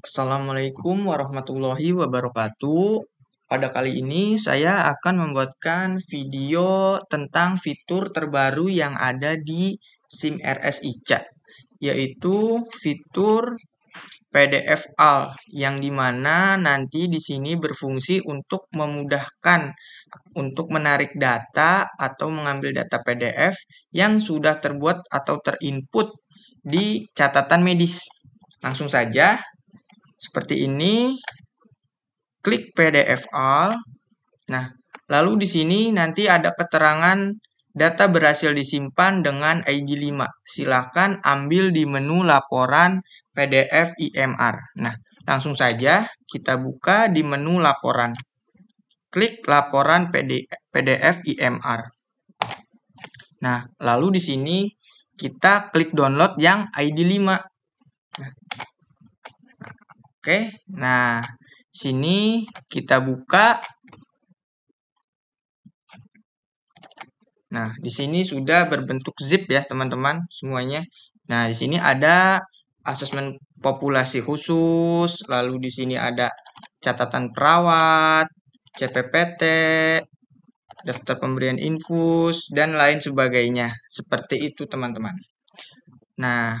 Assalamualaikum warahmatullahi wabarakatuh. Pada kali ini saya akan membuatkan video tentang fitur terbaru yang ada di SIM RSI Chat, yaitu fitur PDF All, yang dimana nanti di sini berfungsi untuk memudahkan untuk menarik data atau mengambil data PDF yang sudah terbuat atau terinput di catatan medis. Langsung saja seperti ini. Klik PDF all. Nah, lalu di sini nanti ada keterangan data berhasil disimpan dengan ID 5. Silakan ambil di menu laporan PDF IMR. Nah, langsung saja kita buka di menu laporan. Klik laporan PDF IMR. Nah, lalu di sini kita klik download yang ID 5. Nah, Oke, nah sini kita buka. Nah, di sini sudah berbentuk zip ya, teman-teman, semuanya. Nah, di sini ada asesmen populasi khusus, lalu di sini ada catatan perawat, CPPT, daftar pemberian infus, dan lain sebagainya. Seperti itu, teman-teman. Nah,